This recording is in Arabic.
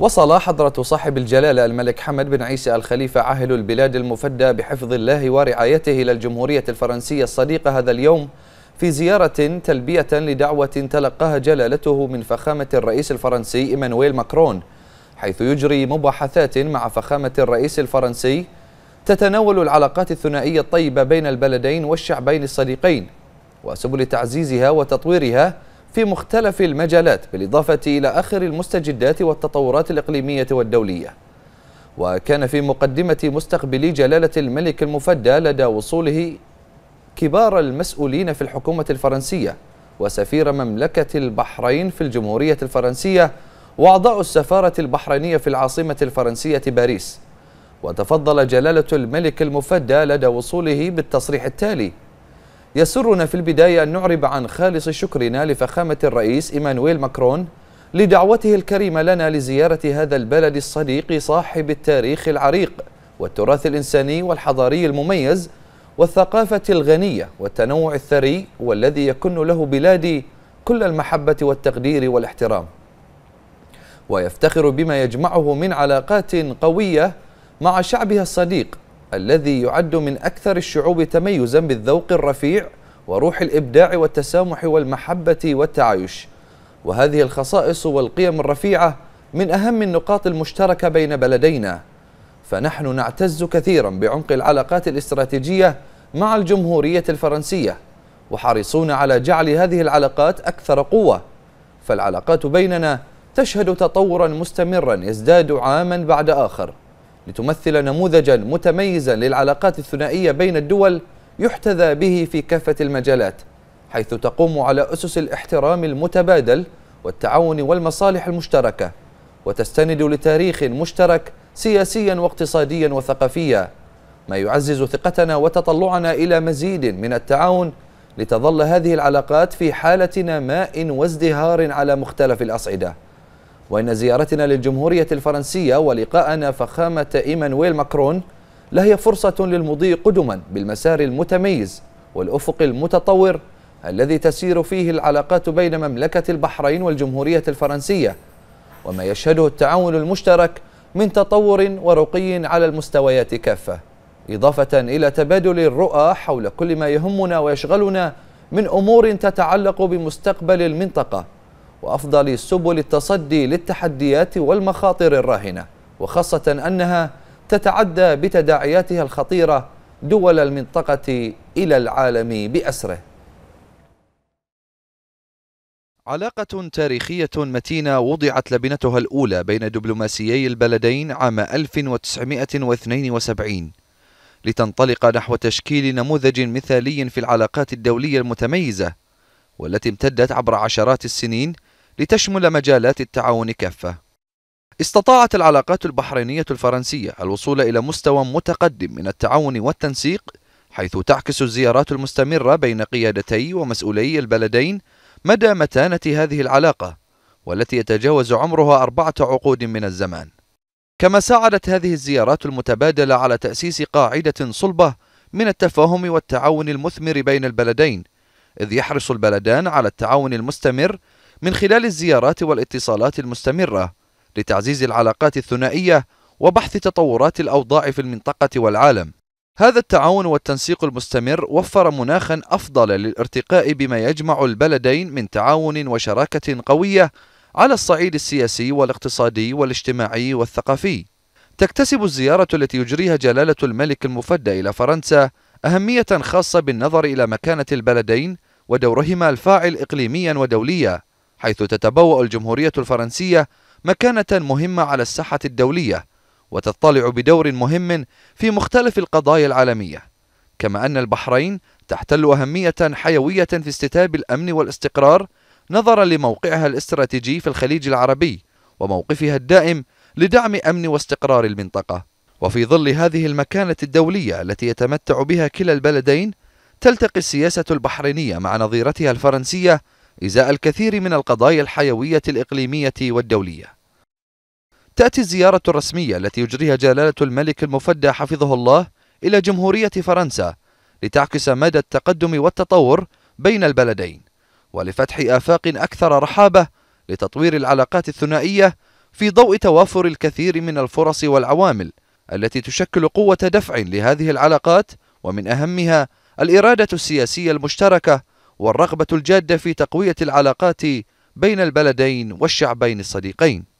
وصل حضرة صاحب الجلالة الملك حمد بن عيسى الخليفة عاهل البلاد المفدى بحفظ الله ورعايته إلى الجمهورية الفرنسية الصديقة هذا اليوم في زيارة تلبية لدعوة تلقاها جلالته من فخامة الرئيس الفرنسي إيمانويل ماكرون حيث يجري مباحثات مع فخامة الرئيس الفرنسي تتناول العلاقات الثنائية الطيبة بين البلدين والشعبين الصديقين وسبل تعزيزها وتطويرها في مختلف المجالات بالإضافة إلى آخر المستجدات والتطورات الإقليمية والدولية وكان في مقدمة مستقبلي جلالة الملك المفدى لدى وصوله كبار المسؤولين في الحكومة الفرنسية وسفير مملكة البحرين في الجمهورية الفرنسية وأعضاء السفارة البحرينية في العاصمة الفرنسية باريس وتفضل جلالة الملك المفدى لدى وصوله بالتصريح التالي يسرنا في البداية أن نعرب عن خالص شكرنا لفخامة الرئيس إيمانويل ماكرون لدعوته الكريمة لنا لزيارة هذا البلد الصديق صاحب التاريخ العريق والتراث الإنساني والحضاري المميز والثقافة الغنية والتنوع الثري والذي يكن له بلادي كل المحبة والتقدير والاحترام ويفتخر بما يجمعه من علاقات قوية مع شعبها الصديق الذي يعد من أكثر الشعوب تميزا بالذوق الرفيع وروح الإبداع والتسامح والمحبة والتعايش وهذه الخصائص والقيم الرفيعة من أهم النقاط المشتركة بين بلدينا فنحن نعتز كثيرا بعمق العلاقات الاستراتيجية مع الجمهورية الفرنسية وحريصون على جعل هذه العلاقات أكثر قوة فالعلاقات بيننا تشهد تطورا مستمرا يزداد عاما بعد آخر لتمثل نموذجا متميزا للعلاقات الثنائية بين الدول يحتذى به في كافة المجالات حيث تقوم على أسس الاحترام المتبادل والتعاون والمصالح المشتركة وتستند لتاريخ مشترك سياسيا واقتصاديا وثقافيا ما يعزز ثقتنا وتطلعنا إلى مزيد من التعاون لتظل هذه العلاقات في حالة نماء وازدهار على مختلف الأصعدة وإن زيارتنا للجمهورية الفرنسية ولقاءنا فخامة إيمانويل ماكرون لهي فرصة للمضي قدما بالمسار المتميز والأفق المتطور الذي تسير فيه العلاقات بين مملكة البحرين والجمهورية الفرنسية وما يشهده التعاون المشترك من تطور ورقي على المستويات كافة إضافة إلى تبادل الرؤى حول كل ما يهمنا ويشغلنا من أمور تتعلق بمستقبل المنطقة وأفضل سبل التصدي للتحديات والمخاطر الراهنة وخاصة أنها تتعدى بتداعياتها الخطيرة دول المنطقة إلى العالم بأسره علاقة تاريخية متينة وضعت لبنتها الأولى بين دبلوماسيي البلدين عام 1972 لتنطلق نحو تشكيل نموذج مثالي في العلاقات الدولية المتميزة والتي امتدت عبر عشرات السنين لتشمل مجالات التعاون كافة استطاعت العلاقات البحرينية الفرنسية الوصول إلى مستوى متقدم من التعاون والتنسيق حيث تعكس الزيارات المستمرة بين قيادتي ومسؤولي البلدين مدى متانة هذه العلاقة والتي يتجاوز عمرها أربعة عقود من الزمان كما ساعدت هذه الزيارات المتبادلة على تأسيس قاعدة صلبة من التفاهم والتعاون المثمر بين البلدين إذ يحرص البلدان على التعاون المستمر من خلال الزيارات والاتصالات المستمرة لتعزيز العلاقات الثنائية وبحث تطورات الأوضاع في المنطقة والعالم هذا التعاون والتنسيق المستمر وفر مناخا أفضل للارتقاء بما يجمع البلدين من تعاون وشراكة قوية على الصعيد السياسي والاقتصادي والاجتماعي والثقافي تكتسب الزيارة التي يجريها جلالة الملك المفدى إلى فرنسا أهمية خاصة بالنظر إلى مكانة البلدين ودورهما الفاعل إقليميا ودوليا حيث تتبوأ الجمهورية الفرنسية مكانة مهمة على الساحة الدولية وتطلع بدور مهم في مختلف القضايا العالمية كما أن البحرين تحتل أهمية حيوية في استتاب الأمن والاستقرار نظرا لموقعها الاستراتيجي في الخليج العربي وموقفها الدائم لدعم أمن واستقرار المنطقة وفي ظل هذه المكانة الدولية التي يتمتع بها كلا البلدين تلتقي السياسة البحرينية مع نظيرتها الفرنسية إزاء الكثير من القضايا الحيوية الإقليمية والدولية تأتي الزيارة الرسمية التي يجريها جلالة الملك المفدى حفظه الله إلى جمهورية فرنسا لتعكس مدى التقدم والتطور بين البلدين ولفتح آفاق أكثر رحابة لتطوير العلاقات الثنائية في ضوء توافر الكثير من الفرص والعوامل التي تشكل قوة دفع لهذه العلاقات ومن أهمها الإرادة السياسية المشتركة والرغبة الجادة في تقوية العلاقات بين البلدين والشعبين الصديقين